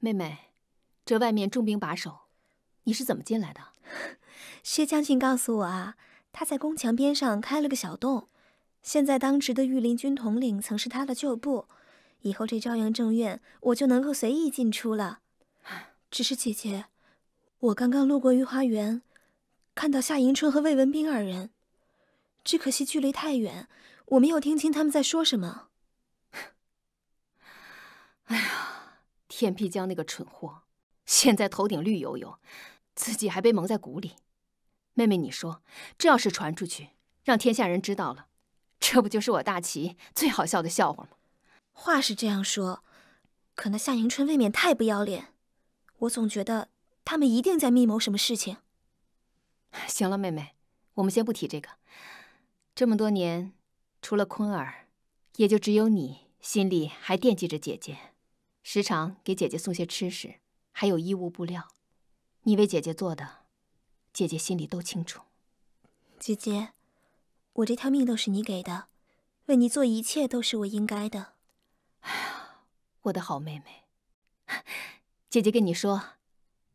妹妹，这外面重兵把守，你是怎么进来的？薛将军告诉我啊，他在宫墙边上开了个小洞，现在当值的御林军统领曾是他的旧部，以后这朝阳正院我就能够随意进出了。只是姐姐，我刚刚路过御花园，看到夏迎春和魏文斌二人，只可惜距离太远，我没有听清他们在说什么。天辟疆那个蠢货，现在头顶绿油油，自己还被蒙在鼓里。妹妹，你说这要是传出去，让天下人知道了，这不就是我大齐最好笑的笑话吗？话是这样说，可那夏迎春未免太不要脸。我总觉得他们一定在密谋什么事情。行了，妹妹，我们先不提这个。这么多年，除了坤儿，也就只有你心里还惦记着姐姐。时常给姐姐送些吃食，还有衣物布料。你为姐姐做的，姐姐心里都清楚。姐姐，我这条命都是你给的，为你做一切都是我应该的。哎呀，我的好妹妹，姐姐跟你说，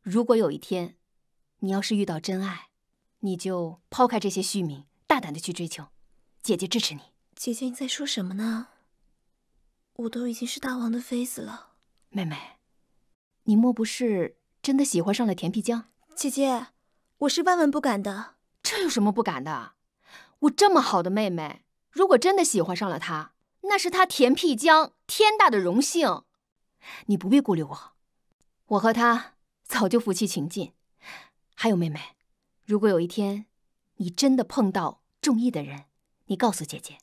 如果有一天，你要是遇到真爱，你就抛开这些虚名，大胆的去追求。姐姐支持你。姐姐，你在说什么呢？我都已经是大王的妃子了。妹妹，你莫不是真的喜欢上了田皮江？姐姐，我是万万不敢的。这有什么不敢的？我这么好的妹妹，如果真的喜欢上了他，那是他田皮江天大的荣幸。你不必顾虑我，我和他早就夫妻情尽。还有妹妹，如果有一天你真的碰到中意的人，你告诉姐姐，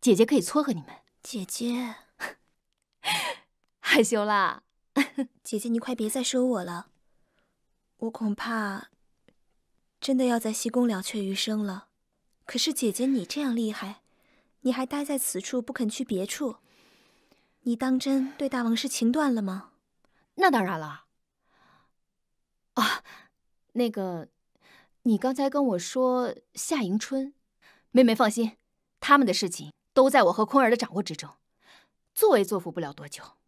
姐姐可以撮合你们。姐姐。害羞啦，姐姐，你快别再说我了，我恐怕真的要在西宫了却余生了。可是姐姐，你这样厉害，你还待在此处不肯去别处，你当真对大王是情断了吗？那当然了。啊，那个，你刚才跟我说夏迎春，妹妹放心，他们的事情都在我和坤儿的掌握之中，作威作福不了多久。